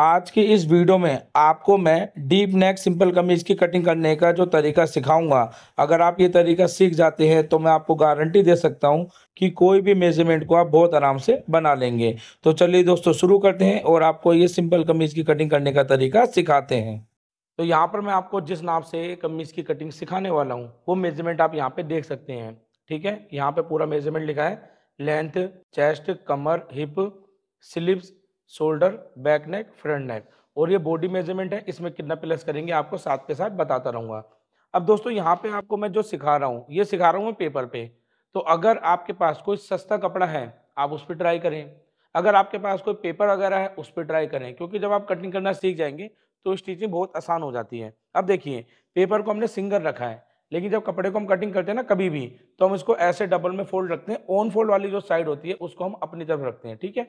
आज की इस वीडियो में आपको मैं डीप नेक सिंपल कमीज की कटिंग करने का जो तरीका सिखाऊंगा अगर आप ये तरीका सीख जाते हैं तो मैं आपको गारंटी दे सकता हूं कि कोई भी मेजरमेंट को आप बहुत आराम से बना लेंगे तो चलिए दोस्तों शुरू करते हैं और आपको ये सिंपल कमीज की कटिंग करने का तरीका सिखाते हैं तो यहाँ पर मैं आपको जिस नाप से कमीज की कटिंग सिखाने वाला हूँ वो मेजरमेंट आप यहाँ पे देख सकते हैं ठीक है यहाँ पे पूरा मेजरमेंट लिखा है लेंथ चेस्ट कमर hip slips shoulder back neck front neck और ये बॉडी मेजरमेंट है इसमें कितना प्लस करेंगे आपको साथ के साथ बताता रहूंगा अब दोस्तों यहाँ पे आपको मैं जो सिखा रहा हूँ ये सिखा रहा हूँ पेपर पे तो अगर आपके पास कोई सस्ता कपड़ा है आप उस पर ट्राई करें अगर आपके पास कोई पेपर वगैरह है उस पर ट्राई करें क्योंकि जब आप कटिंग करना सीख जाएंगे तो स्टिचिंग बहुत आसान हो जाती है अब देखिए पेपर को हमने सिंगल रखा है लेकिन जब कपड़े को हम कटिंग करते हैं ना कभी भी तो हम इसको ऐसे डबल में फोल्ड रखते हैं ऑन फोल्ड वाली जो साइड होती है उसको हम अपनी तरफ रखते हैं ठीक है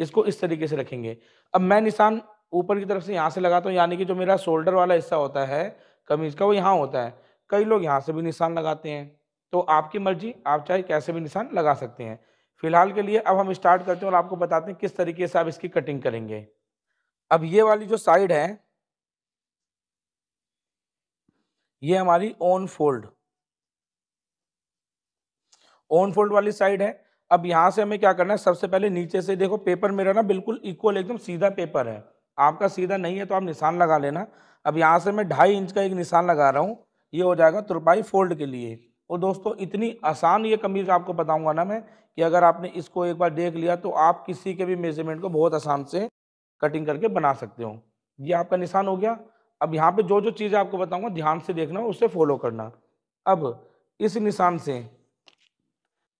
इसको इस तरीके से रखेंगे अब मैं निशान ऊपर की तरफ से यहाँ से लगाता हूँ यानी कि जो मेरा शोल्डर वाला हिस्सा होता है कमीज का वो यहाँ होता है कई लोग यहाँ से भी निशान लगाते हैं तो आपकी मर्जी आप चाहे कैसे भी निशान लगा सकते हैं फिलहाल के लिए अब हम स्टार्ट करते हैं और आपको बताते हैं किस तरीके से आप इसकी कटिंग करेंगे अब ये वाली जो साइड है ये हमारी ओन फोल्ड ओन फोल्ड वाली साइड है अब यहाँ से हमें क्या करना है सबसे पहले नीचे से देखो पेपर मेरा ना बिल्कुल इक्वल एकदम सीधा पेपर है आपका सीधा नहीं है तो आप निशान लगा लेना अब यहाँ से मैं ढाई इंच का एक निशान लगा रहा हूँ ये हो जाएगा तुरपाई फोल्ड के लिए और दोस्तों इतनी आसान ये कमीज़ आपको बताऊंगा ना मैं कि अगर आपने इसको एक बार देख लिया तो आप किसी के भी मेजरमेंट को बहुत आसान से कटिंग करके बना सकते हो ये आपका निशान हो गया अब यहाँ पे जो जो चीज़ें आपको बताऊंगा ध्यान से देखना उसे फॉलो करना अब इस निशान से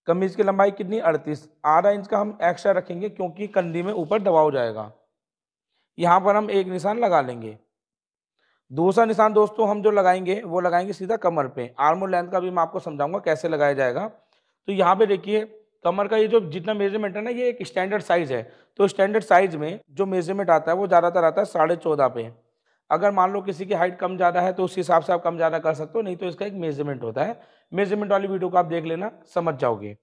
कमीज की लंबाई कितनी अड़तीस आधा इंच का हम एक्स्ट्रा रखेंगे क्योंकि कंधी में ऊपर दबाव जाएगा यहाँ पर हम एक निशान लगा लेंगे दूसरा निशान दोस्तों हम जो लगाएंगे वो लगाएंगे सीधा कमर पे और लेंथ का भी मैं आपको समझाऊंगा कैसे लगाया जाएगा तो यहाँ पे देखिए कमर का ये जो जितना मेजरमेंट है ना ये एक स्टैंडर्ड साइज है तो स्टैंडर्ड साइज में जो मेजरमेंट आता है वो ज़्यादातर आता है साढ़े चौदह पे अगर मान लो किसी की हाइट कम ज़्यादा है तो उस हिसाब से आप कम ज़्यादा कर सकते हो नहीं तो इसका एक मेजरमेंट होता है मेजरमेंट वाली वीडियो को आप देख लेना समझ जाओगे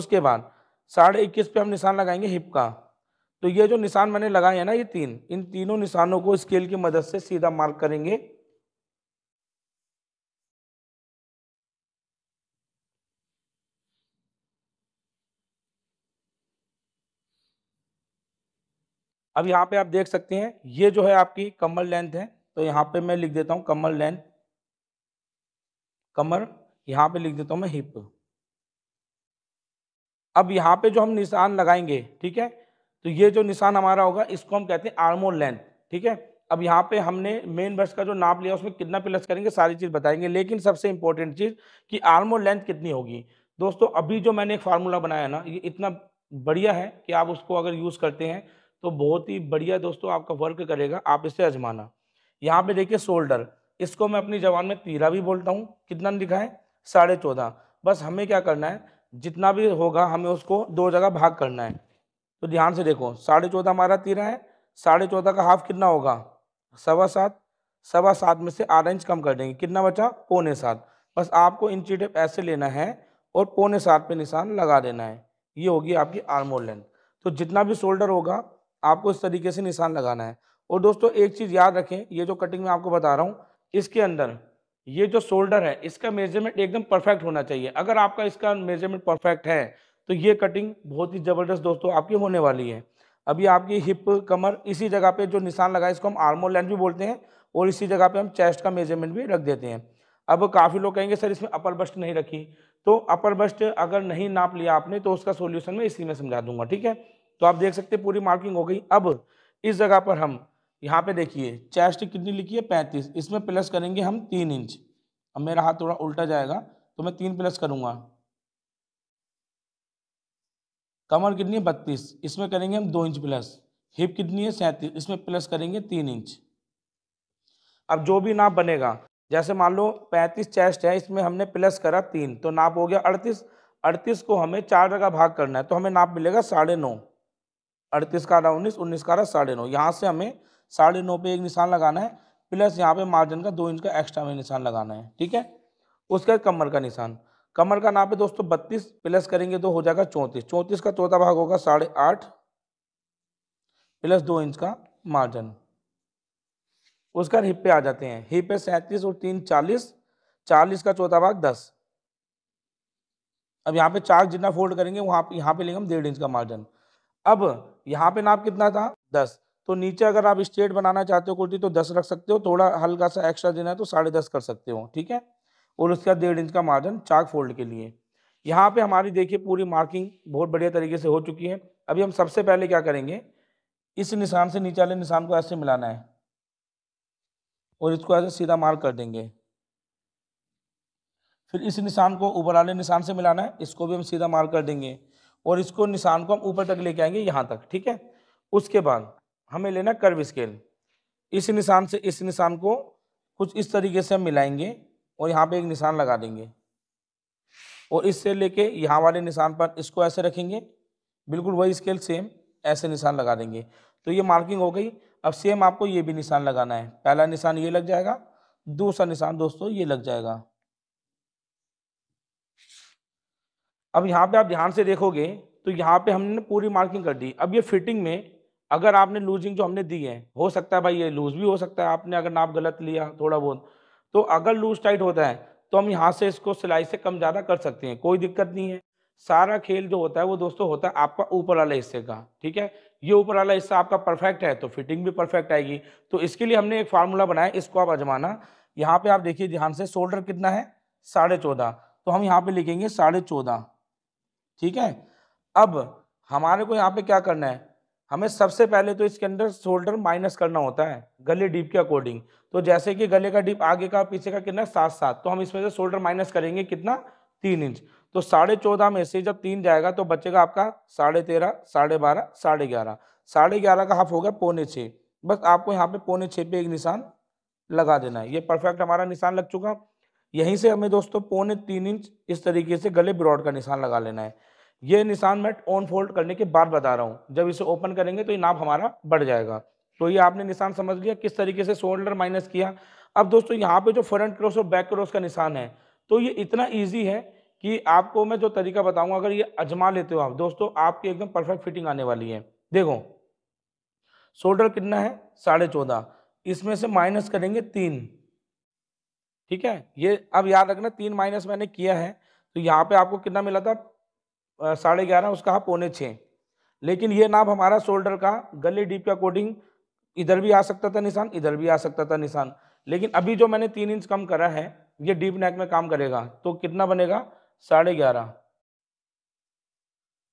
उसके बाद साढ़े इक्कीस पे हम निशान लगाएंगे हिप का तो ये जो निशान मैंने लगाए हैं ना ये तीन इन तीनों निशानों को स्केल की मदद से सीधा मार्क करेंगे अब यहाँ पे आप देख सकते हैं ये जो है आपकी कमर लेंथ है तो यहाँ पे मैं लिख देता हूँ कमर लेंथ कमर यहाँ पे लिख देता हूँ मैं हिप अब यहाँ पे जो हम निशान लगाएंगे ठीक है तो ये जो निशान हमारा होगा इसको हम कहते हैं आर्मोर लेंथ ठीक है अब यहाँ पे हमने मेन बस का जो नाप लिया उसमें कितना प्लस करेंगे सारी चीज़ बताएंगे लेकिन सबसे इंपॉर्टेंट चीज़ कि आर्मोर लेंथ कितनी होगी दोस्तों अभी जो मैंने एक फार्मूला बनाया ना ये इतना बढ़िया है कि आप उसको अगर यूज़ करते हैं तो बहुत ही बढ़िया दोस्तों आपका वर्क करेगा आप इसे आजमाना यहाँ पे देखिए शोल्डर इसको मैं अपनी जबान में तीरा भी बोलता हूँ कितना लिखा है साढ़े चौदह बस हमें क्या करना है जितना भी होगा हमें उसको दो जगह भाग करना है तो ध्यान से देखो साढ़े चौदह हमारा तीरा है साढ़े चौदह का हाफ कितना होगा सवा सात सवा सात में से आधा इंच कम कर देंगे कितना बचा पौने सात बस आपको इंची टेप ऐसे लेना है और पौने सात पे निशान लगा देना है ये होगी आपकी आर्मोल लेंथ तो जितना भी शोल्डर होगा आपको इस तरीके से निशान लगाना है और दोस्तों एक चीज़ याद रखें ये जो कटिंग मैं आपको बता रहा हूँ इसके अंदर ये जो शोल्डर है इसका मेजरमेंट एकदम परफेक्ट होना चाहिए अगर आपका इसका मेजरमेंट परफेक्ट है तो ये कटिंग बहुत ही ज़बरदस्त दोस्तों आपकी होने वाली है अभी आपकी हिप कमर इसी जगह पे जो निशान लगा इसको हम आर्मोल लेंथ भी बोलते हैं और इसी जगह पे हम चेस्ट का मेजरमेंट भी रख देते हैं अब काफ़ी लोग कहेंगे सर इसमें अपर बस्ट नहीं रखी तो अपर बस्ट अगर नहीं नाप लिया आपने तो उसका सोल्यूशन मैं इसी में समझा दूंगा ठीक है तो आप देख सकते हैं पूरी मार्किंग हो गई अब इस जगह पर हम यहाँ पे देखिए चेस्ट कितनी लिखी है पैंतीस इसमें प्लस करेंगे हम तीन इंच अब मेरा हाथ थोड़ा उल्टा जाएगा तो मैं तीन प्लस करूँगा कमर कितनी है बत्तीस इसमें करेंगे हम दो इंच प्लस हिप कितनी है सैंतीस इसमें प्लस करेंगे तीन इंच अब जो भी नाप बनेगा जैसे मान लो पैंतीस चेस्ट है इसमें हमने प्लस करा तीन तो नाप हो गया अड़तीस अड़तीस को हमें चार जगह भाग करना है तो हमें नाप मिलेगा साढ़े नौ अड़तीस का रहा उन्नीस उन्नीस का रहा साढ़े नौ यहाँ से हमें साढ़े नौ पे एक निशान लगाना है प्लस यहाँ पे मार्जिन का दो इंच का एक्स्ट्रा में निशान लगाना है ठीक है उसके बाद कमर का निशान कमर का नाप है दोस्तों बत्तीस प्लस करेंगे तो हो जाएगा चौंतीस चौंतीस का चौथा भाग होगा साढ़े आठ प्लस दो इंच का मार्जिन उसके हिप पे आ जाते हैं हिप्पे सैंतीस और तीन चालीस चालीस का चौथा भाग दस अब यहाँ पे चार जितना फोल्ड करेंगे वहाँ पे यहाँ पे लेंगे हम डेढ़ इंच का मार्जिन अब यहाँ पे नाप कितना था दस तो नीचे अगर आप स्ट्रेट बनाना चाहते हो कुर्ती तो दस रख सकते हो थोड़ा हल्का सा एक्स्ट्रा देना है तो साढ़े दस कर सकते हो ठीक है और उसके बाद डेढ़ इंच का मार्जिन चाक फोल्ड के लिए यहाँ पे हमारी देखिए पूरी मार्किंग बहुत बढ़िया तरीके से हो चुकी है अभी हम सबसे पहले क्या करेंगे इस निशान से नीचे वाले निशान को ऐसे मिलाना है और इसको ऐसे सीधा मार्क कर देंगे फिर इस निशान को ऊपर वाले निशान से मिलाना है इसको भी हम सीधा मार्क कर देंगे और इसको निशान को हम ऊपर तक लेके आएंगे यहाँ तक ठीक है उसके बाद हमें लेना कर्व स्केल इस निशान से इस निशान को कुछ इस तरीके से हम मिलाएंगे और यहाँ पे एक निशान लगा देंगे और इससे लेके यहाँ वाले निशान पर इसको ऐसे रखेंगे बिल्कुल वही स्केल सेम ऐसे निशान लगा देंगे तो ये मार्किंग हो गई अब सेम आपको ये भी निशान लगाना है पहला निशान ये लग जाएगा दूसरा निशान दोस्तों ये लग जाएगा अब यहाँ पे आप ध्यान से देखोगे तो यहाँ पे हमने पूरी मार्किंग कर दी अब ये फिटिंग में अगर आपने लूजिंग जो हमने दी है हो सकता है भाई ये लूज भी हो सकता है आपने अगर नाप गलत लिया थोड़ा बहुत तो अगर लूज टाइट होता है तो हम यहाँ से इसको सिलाई से कम ज़्यादा कर सकते हैं कोई दिक्कत नहीं है सारा खेल जो होता है वो दोस्तों होता है आपका ऊपर वाला हिस्से का ठीक है ये ऊपर वाला हिस्सा आपका परफेक्ट है तो फिटिंग भी परफेक्ट आएगी तो इसके लिए हमने एक फार्मूला बनाया इसको आप अजमाना यहाँ पे आप देखिए ध्यान से शोल्डर कितना है साढ़े चौदह तो हम यहाँ पे लिखेंगे साढ़े चौदह ठीक है अब हमारे को यहाँ पे क्या करना है हमें सबसे पहले तो इसके अंदर शोल्डर माइनस करना होता है गले डीप के अकॉर्डिंग तो जैसे कि गले का डीप आगे का पीछे का कितना सात सात तो हम इसमें से शोल्डर माइनस करेंगे कितना तीन इंच तो साढ़े चौदह में से जब तीन जाएगा तो बचेगा आपका साढ़े तेरह साढ़े बारह साढ़े ग्यारह साढ़े ग्यारह का हाफ होगा पौने छः बस आपको यहाँ पे पौने छः पे एक निशान लगा देना है ये परफेक्ट हमारा निशान लग चुका यहीं से हमें दोस्तों पौने तीन इंच इस तरीके से गले ब्रॉड का निशान लगा लेना है ये निशान मैं ऑन फोल्ड करने के बाद बता रहा हूँ जब इसे ओपन करेंगे तो ये नाप हमारा बढ़ जाएगा तो ये आपने निशान समझ लिया किस तरीके से शोल्डर माइनस किया अब दोस्तों यहाँ पे जो फ्रंट क्रॉस और बैक क्रॉस का निशान है तो ये इतना ईजी है कि आपको मैं जो तरीका बताऊंगा अगर ये अजमा लेते हो आप दोस्तों आपकी एकदम परफेक्ट फिटिंग आने वाली है देखो शोल्डर कितना है साढ़े चौदह इसमें से माइनस करेंगे तीन ठीक है ये अब याद रखना तीन माइनस मैंने किया है तो यहाँ पे आपको कितना मिला था साढ़े ग्यारह उसका हाँ, पौने छः लेकिन ये नाप हमारा शोल्डर का गले डीप का कोडिंग इधर भी आ सकता था निशान इधर भी आ सकता था निशान लेकिन अभी जो मैंने तीन इंच कम करा है ये डीप नेक में काम करेगा तो कितना बनेगा साढ़े ग्यारह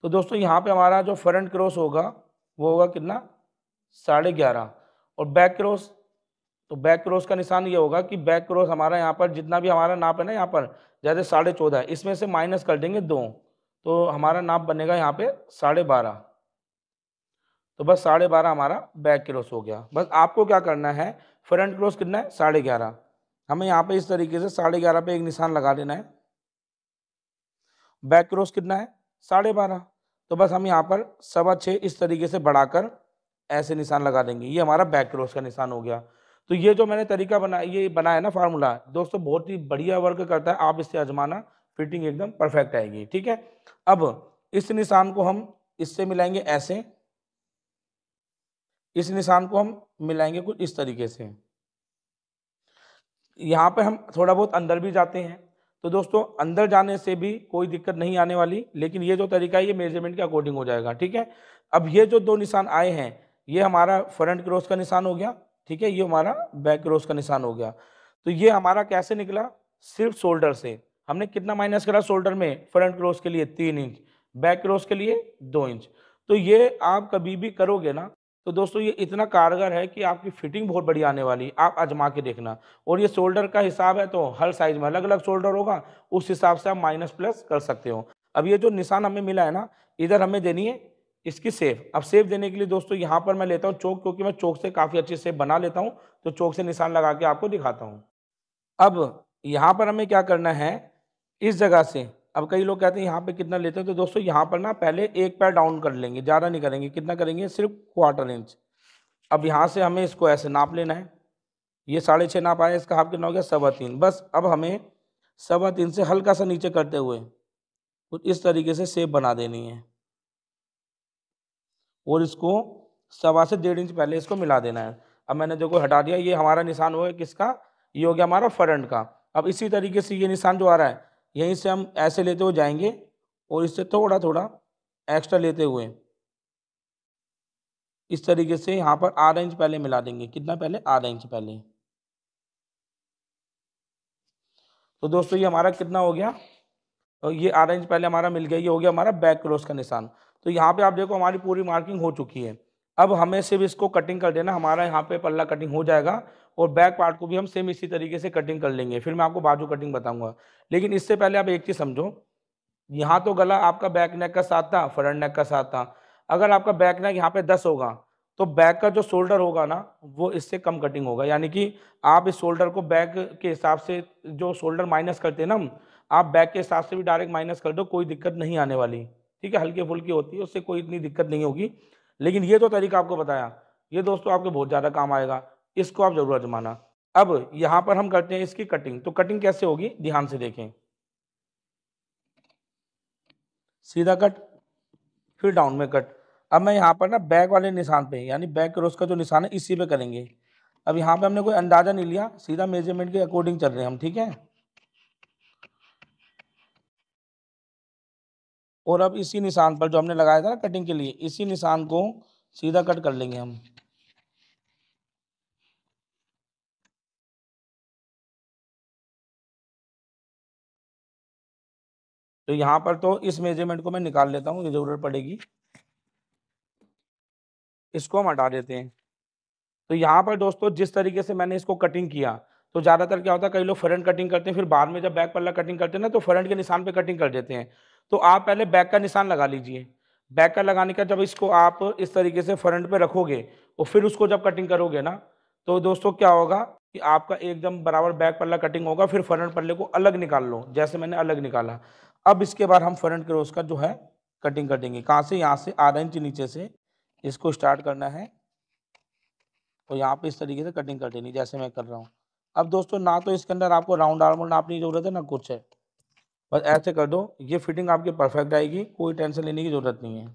तो दोस्तों यहाँ पे हमारा जो फ्रंट क्रॉस होगा वो होगा कितना साढ़े ग्यारह और बैक क्रॉस तो बैक क्रॉस का निशान ये होगा कि बैक क्रॉस हमारा यहाँ पर जितना भी हमारा नाप है ना यहाँ पर जैसे साढ़े चौदह इसमें से माइनस कर देंगे दो तो हमारा नाप बनेगा यहाँ पे साढ़े बारह तो बस साढ़े बारह हमारा बैक क्रॉस हो गया बस आपको क्या करना है फ्रंट क्रॉस कितना है साढ़े ग्यारह हमें यहाँ पे इस तरीके से साढ़े ग्यारह पे एक निशान लगा देना है बैक क्रॉस कितना है साढ़े बारह तो बस हम यहाँ पर सवा छः इस तरीके से बढ़ाकर ऐसे निशान लगा देंगे ये हमारा बैक क्रॉस का निशान हो गया तो ये जो मैंने तरीका बना ये बनाया ना फार्मूला दोस्तों बहुत ही बढ़िया वर्क करता है आप इससे आजमाना फिटिंग एकदम परफेक्ट आएगी ठीक है अब इस निशान को हम इससे मिलाएंगे ऐसे इस निशान को हम मिलाएंगे कुछ इस तरीके से यहाँ पे हम थोड़ा बहुत अंदर भी जाते हैं तो दोस्तों अंदर जाने से भी कोई दिक्कत नहीं आने वाली लेकिन ये जो तरीका है ये मेजरमेंट के अकॉर्डिंग हो जाएगा ठीक है अब ये जो दो निशान आए हैं ये हमारा फ्रंट क्रॉस का निशान हो गया ठीक है ये हमारा बैक क्रॉस का निशान हो गया तो ये हमारा कैसे निकला सिर्फ शोल्डर से हमने कितना माइनस करा शोल्डर में फ्रंट क्रॉस के लिए तीन इंच बैक क्रॉस के लिए दो इंच तो ये आप कभी भी करोगे ना तो दोस्तों ये इतना कारगर है कि आपकी फिटिंग बहुत बढ़िया आने वाली है आप आजमा के देखना और ये शोल्डर का हिसाब है तो हर साइज में अलग अलग शोल्डर होगा उस हिसाब से आप माइनस प्लस कर सकते हो अब ये जो निशान हमें मिला है ना इधर हमें देनी है इसकी सेफ अब सेफ देने के लिए दोस्तों यहाँ पर मैं लेता हूँ चौक क्योंकि मैं चौक से काफ़ी अच्छी सेफ बना लेता हूँ तो चौक से निशान लगा के आपको दिखाता हूँ अब यहाँ पर हमें क्या करना है इस जगह से अब कई लोग कहते हैं यहाँ पे कितना लेते हैं तो दोस्तों यहाँ पर ना पहले एक पैर डाउन कर लेंगे ज़्यादा नहीं करेंगे कितना करेंगे सिर्फ क्वार्टर इंच अब यहाँ से हमें इसको ऐसे नाप लेना है ये साढ़े छः नाप आया इसका हाफ कितना हो गया सवा तीन बस अब हमें सवा तीन से हल्का सा नीचे करते हुए कुछ इस तरीके से सेप बना देनी है और इसको सवा से डेढ़ इंच पहले इसको मिला देना है अब मैंने देखो हटा दिया ये हमारा निशान हो गया किसका ये हो गया हमारा फ्रंट का अब इसी तरीके से ये निशान जो आ रहा है यहीं से हम ऐसे लेते हुए जाएंगे और इससे थोड़ा थोड़ा एक्स्ट्रा लेते हुए इस तरीके से यहाँ पर आधा इंच पहले मिला देंगे कितना पहले आधा इंच पहले तो दोस्तों ये हमारा कितना हो गया और ये आधा इंच पहले हमारा मिल गया ये हो गया हमारा बैक क्रॉस का निशान तो यहाँ पे आप देखो हमारी पूरी मार्किंग हो चुकी है अब हमें सिर्फ इसको कटिंग कर देना हमारा यहाँ पे पल्ला कटिंग हो जाएगा और बैक पार्ट को भी हम सेम इसी तरीके से कटिंग कर लेंगे फिर मैं आपको बाजू कटिंग बताऊंगा लेकिन इससे पहले आप एक चीज़ समझो यहाँ तो गला आपका बैक नेक का साथ था फ्रंट नेक का साथ था अगर आपका बैक नेक यहाँ पे दस होगा तो बैक का जो शोल्डर होगा ना वो इससे कम कटिंग होगा यानी कि आप इस शोल्डर को बैक के हिसाब से जो शोल्डर माइनस करते हैं ना आप बैक के हिसाब से भी डायरेक्ट माइनस कर दो कोई दिक्कत नहीं आने वाली ठीक है हल्की फुल्की होती है उससे कोई इतनी दिक्कत नहीं होगी लेकिन ये तो तरीका आपको बताया ये दोस्तों आपके बहुत ज़्यादा काम आएगा इसको आप जरूर आजमाना अब यहां पर हम करते हैं इसकी कटिंग तो कटिंग कैसे होगी ध्यान से देखें सीधा कट फिर डाउन में कट अब मैं यहाँ पर ना बैक वाले निशान पे यानी बैक क्रॉस का जो निशान है इसी पे करेंगे अब यहाँ पे हमने कोई अंदाज़ा नहीं लिया सीधा मेजरमेंट के अकॉर्डिंग चल रहे हैं हम ठीक है और अब इसी निशान पर जो हमने लगाया था ना कटिंग के लिए इसी निशान को सीधा कट कर लेंगे हम तो यहाँ पर तो इस मेजरमेंट को मैं निकाल लेता हूँ ज़रूरत पड़ेगी इसको हम हटा देते हैं तो यहाँ पर दोस्तों जिस तरीके से मैंने इसको कटिंग किया तो ज़्यादातर क्या होता है कई लोग फ्रंट कटिंग करते हैं फिर बाद में जब बैक पल्ला कटिंग करते हैं ना तो फ्रंट के निशान पे कटिंग कर देते हैं तो आप पहले बैक का निशान लगा लीजिए बैक का लगाने का जब इसको आप इस तरीके से फ्रंट पे रखोगे और फिर उसको जब कटिंग करोगे ना तो दोस्तों क्या होगा कि आपका एकदम बराबर बैक पल्ला कटिंग होगा फिर फ्रंट पल्ले को अलग निकाल लो जैसे मैंने अलग निकाला अब इसके बाद हम फ्रंट क्रोस का जो है कटिंग कर देंगे कहाँ से यहाँ से आधा इंच नीचे से इसको स्टार्ट करना है और यहाँ पे इस तरीके से कटिंग कर देनी जैसे मैं कर रहा हूँ अब दोस्तों ना तो इसके अंदर आपको राउंड आर्मोल नापने की जरूरत है ना कुछ है बस ऐसे कर दो ये फिटिंग आपकी परफेक्ट आएगी कोई टेंशन लेने की जरूरत नहीं है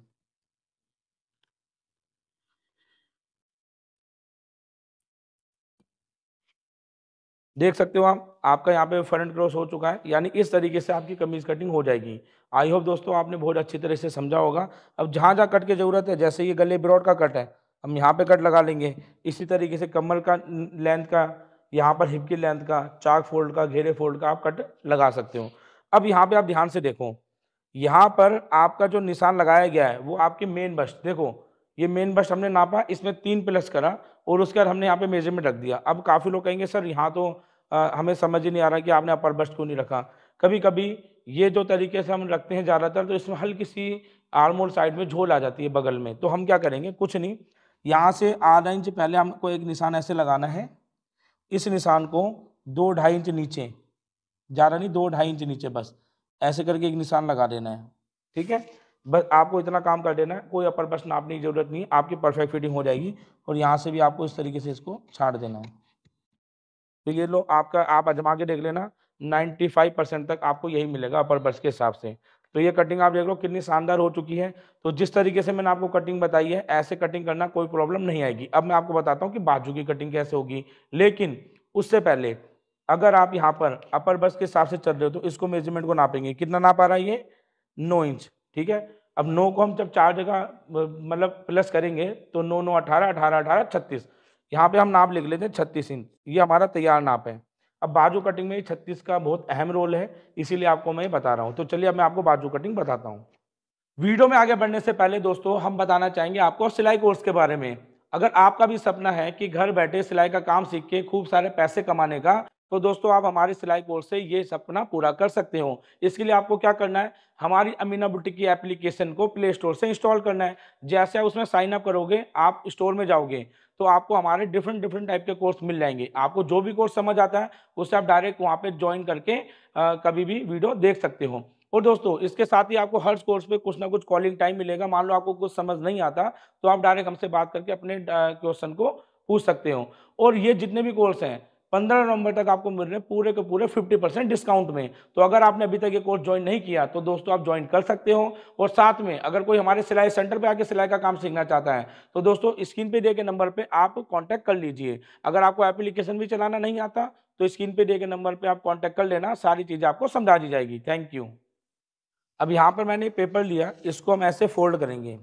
देख सकते हो आप आपका यहाँ पे फ्रंट क्रॉस हो चुका है यानी इस तरीके से आपकी कमीज कटिंग हो जाएगी आई होप दोस्तों आपने बहुत अच्छी तरह से समझा होगा अब जहाँ जहाँ कट की ज़रूरत है जैसे ये गले ब्रॉड का कट है हम यहाँ पे कट लगा लेंगे इसी तरीके से कमर का लेंथ का यहाँ पर हिप की लेंथ का चाक फोल्ड का घेरे फोल्ड का आप कट लगा सकते हो अब यहाँ पर आप ध्यान से देखो यहाँ पर आपका जो निशान लगाया गया है वो आपकी मेन बस्ट देखो ये मेन बस्ट हमने नापा इसमें तीन प्लस करा और उसके बाद हमने यहाँ पे मेजरमेंट रख दिया अब काफ़ी लोग कहेंगे सर यहाँ तो आ, हमें समझ ही नहीं आ रहा कि आपने अपर बस्ट क्यों नहीं रखा कभी कभी ये जो तरीके से हम रखते हैं ज़्यादातर तो इसमें हल्की सी आर्मोल साइड में झोल आ जाती है बगल में तो हम क्या करेंगे कुछ नहीं यहाँ से आधा इंच पहले हमको एक निशान ऐसे लगाना है इस निशान को दो ढाई इंच नीचे ज़्यादा नहीं दो ढाई इंच नीचे बस ऐसे करके एक निशान लगा देना है ठीक है बस आपको इतना काम कर देना है कोई अपर बस नापने की ज़रूरत नहीं आपकी परफेक्ट फिटिंग हो जाएगी और यहाँ से भी आपको इस तरीके से इसको छाट देना है तो ये लो आपका आप आजमा के देख लेना 95 परसेंट तक आपको यही मिलेगा अपर बर्स के हिसाब से तो ये कटिंग आप देख लो कितनी शानदार हो चुकी है तो जिस तरीके से मैंने आपको कटिंग बताई है ऐसे कटिंग करना कोई प्रॉब्लम नहीं आएगी अब मैं आपको बताता हूँ कि बाजू की कटिंग कैसे होगी लेकिन उससे पहले अगर आप यहाँ पर अपर बर्स के हिसाब से चल रहे हो तो इसको मेजरमेंट को नापेंगे कितना नाप आ रहा है ये नौ इंच ठीक है अब नौ को हम जब चार जगह मतलब प्लस करेंगे तो नौ नौ अठारह अठारह अठारह छत्तीस यहाँ पे हम नाप लिख लेते हैं छत्तीस इंच ये हमारा तैयार नाप है अब बाजू कटिंग में छत्तीस का बहुत अहम रोल है इसीलिए आपको मैं बता रहा हूँ तो चलिए अब मैं आपको बाजू कटिंग बताता हूँ वीडियो में आगे बढ़ने से पहले दोस्तों हम बताना चाहेंगे आपको सिलाई कोर्स के बारे में अगर आपका भी सपना है कि घर बैठे सिलाई का काम सीख के खूब सारे पैसे कमाने का तो दोस्तों आप हमारे सिलाई कोर्स से ये सपना पूरा कर सकते हो इसके लिए आपको क्या करना है हमारी अमीना बुटीक की एप्लीकेशन को प्ले स्टोर से इंस्टॉल करना है जैसे आप उसमें साइन अप करोगे आप स्टोर में जाओगे तो आपको हमारे डिफरेंट डिफरेंट टाइप के कोर्स मिल जाएंगे आपको जो भी कोर्स समझ आता है उससे आप डायरेक्ट वहाँ पर ज्वाइन करके आ, कभी भी वीडियो देख सकते हो और दोस्तों इसके साथ ही आपको हर कोर्स पे कुछ ना कुछ कॉलिंग टाइम मिलेगा मान लो आपको कुछ समझ नहीं आता तो आप डायरेक्ट हमसे बात करके अपने क्वेश्चन को पूछ सकते हो और ये जितने भी कोर्स हैं पंद्रह नवंबर तक आपको मिल रहे हैं पूरे के पूरे फिफ्टी परसेंट डिस्काउंट में तो अगर आपने अभी तक ये कोर्स ज्वाइन नहीं किया तो दोस्तों आप ज्वाइन कर सकते हो और साथ में अगर कोई हमारे सिलाई सेंटर पे आके सिलाई का काम सीखना चाहता है तो दोस्तों स्क्रीन पे दिए गए नंबर पे आप कांटेक्ट कर लीजिए अगर आपको एप्लीकेशन भी चलाना नहीं आता तो स्क्रीन पे दिए गए नंबर पर आप कॉन्टैक्ट कर लेना सारी चीज़ें आपको समझा दी जाएगी थैंक यू अब यहाँ पर मैंने पेपर लिया इसको हम ऐसे फोल्ड करेंगे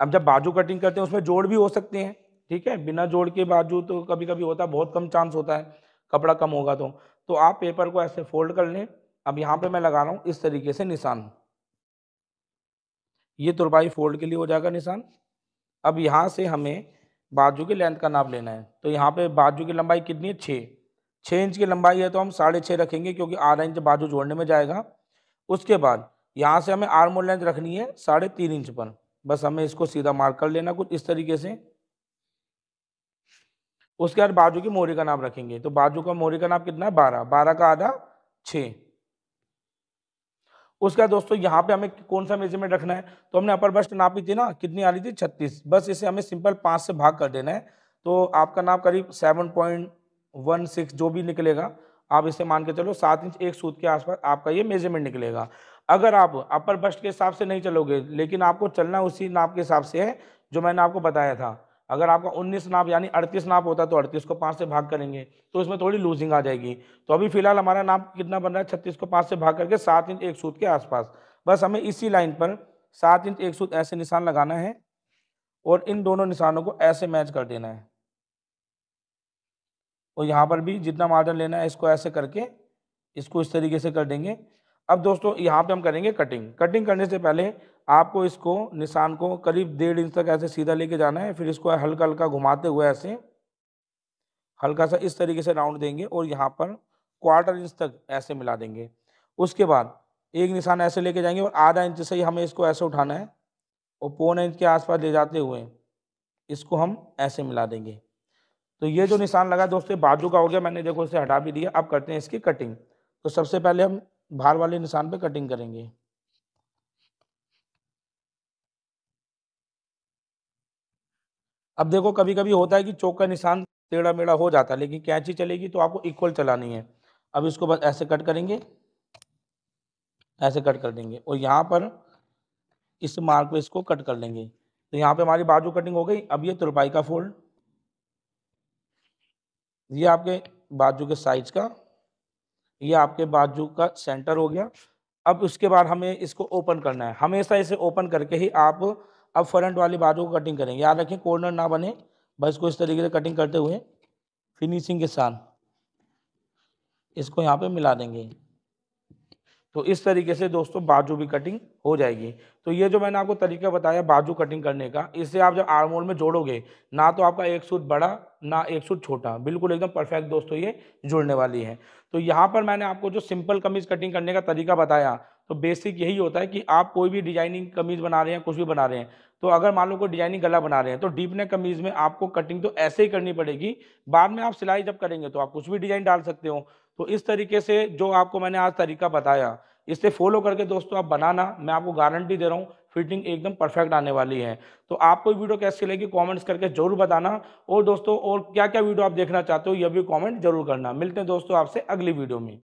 अब जब बाजू कटिंग करते हैं उसमें जोड़ भी हो सकते हैं ठीक है बिना जोड़ के बाजू तो कभी कभी होता है बहुत कम चांस होता है कपड़ा कम होगा तो तो आप पेपर को ऐसे फोल्ड कर लें अब यहाँ पे मैं लगा रहा हूँ इस तरीके से निशान ये तुरपाई फोल्ड के लिए हो जाएगा निशान अब यहाँ से हमें बाजू की लेंथ का नाप लेना है तो यहाँ पे बाजू की लंबाई कितनी है छः छः इंच की लंबाई है तो हम साढ़े छः रखेंगे क्योंकि आधा इंच बाजू जोड़ने में जाएगा उसके बाद यहाँ से हमें आर्मोल लेंथ रखनी है साढ़े तीन इंच पर बस हमें इसको सीधा मार्क कर लेना कुछ इस तरीके से उसके बाद बाजू की मोरी का नाप रखेंगे तो बाजू का मोहरी का नाप कितना है बारह बारह का आधा छ उसके बाद दोस्तों यहाँ पे हमें कौन सा मेजरमेंट रखना है तो हमने अपर बस्ट नापी थी ना कितनी आ रही थी छत्तीस बस इसे हमें सिंपल पाँच से भाग कर देना है तो आपका नाप करीब सेवन पॉइंट वन सिक्स जो भी निकलेगा आप इसे मान के चलो सात इंच एक सूत के आसपास आपका ये मेजरमेंट निकलेगा अगर आप अपर बस्ट के हिसाब से नहीं चलोगे लेकिन आपको चलना उसी नाप के हिसाब से है जो मैंने आपको बताया था अगर आपका 19 नाप यानी 38 नाप होता तो 38 को पाँच से भाग करेंगे तो इसमें थोड़ी लूजिंग आ जाएगी तो अभी फिलहाल हमारा नाप कितना बन रहा है छत्तीस को पाँच से भाग करके सात इंच एक सूत के आसपास बस हमें इसी लाइन पर सात इंच एक सूत ऐसे निशान लगाना है और इन दोनों निशानों को ऐसे मैच कर देना है और यहाँ पर भी जितना मार्जन लेना है इसको ऐसे करके इसको इस तरीके से कर देंगे अब दोस्तों यहाँ पे हम करेंगे कटिंग कटिंग करने से पहले आपको इसको निशान को करीब डेढ़ इंच तक ऐसे सीधा लेके जाना है फिर इसको हल्का हल्का घुमाते हुए ऐसे हल्का सा इस तरीके से राउंड देंगे और यहाँ पर क्वार्टर इंच तक ऐसे मिला देंगे उसके बाद एक निशान ऐसे लेके जाएंगे और आधा इंच से ही हमें इसको ऐसे उठाना है और पौन इंच के आसपास ले जाते हुए इसको हम ऐसे मिला देंगे तो ये जो निशान लगा दोस्तों बाजू का हो गया मैंने देखो इसे हटा भी दिया अब करते हैं इसकी कटिंग तो सबसे पहले हम भार वाले निशान पे कटिंग करेंगे अब देखो कभी कभी होता है कि चौक का निशान टेढ़ा मेढ़ा हो जाता है लेकिन कैंची चलेगी तो आपको इक्वल चलानी है अब इसको बस ऐसे कट करेंगे ऐसे कट कर देंगे और यहाँ पर इस मार्क पे इसको कट कर लेंगे तो यहाँ पे हमारी बाजू कटिंग हो गई अब ये तुरपाई का फोल्ड ये आपके बाजू के साइज का ये आपके बाजू का सेंटर हो गया अब उसके बाद हमें इसको ओपन करना है हमेशा इसे ओपन करके ही आप अब फ्रंट वाली बाजू को कटिंग करेंगे याद रखें कॉर्नर ना बने बस को इस तरीके से कटिंग करते हुए फिनिशिंग के साथ इसको यहाँ पे मिला देंगे तो इस तरीके से दोस्तों बाजू भी कटिंग हो जाएगी तो ये जो मैंने आपको तरीका बताया बाजू कटिंग करने का इसे आप जब आर्मोल में जोड़ोगे ना तो आपका एक सूट बड़ा ना एक सूट छोटा बिल्कुल एकदम परफेक्ट दोस्तों ये जुड़ने वाली है तो यहाँ पर मैंने आपको जो सिंपल कमीज कटिंग करने का तरीका बताया तो बेसिक यही होता है कि आप कोई भी डिजाइनिंग कमीज बना रहे हैं कुछ भी बना रहे हैं तो अगर मान लो कोई डिजाइनिंग गला बना रहे हैं तो डीप नेक कमीज में आपको कटिंग तो ऐसे ही करनी पड़ेगी बाद में आप सिलाई जब करेंगे तो आप कुछ भी डिजाइन डाल सकते हो तो इस तरीके से जो आपको मैंने आज तरीका बताया इससे फॉलो करके दोस्तों आप बनाना मैं आपको गारंटी दे रहा हूँ फिटिंग एकदम परफेक्ट आने वाली है तो आपको वीडियो कैसी लगी कमेंट्स करके जरूर बताना और दोस्तों और क्या क्या वीडियो आप देखना चाहते हो यह भी कमेंट जरूर करना मिलते हैं दोस्तों आपसे अगली वीडियो में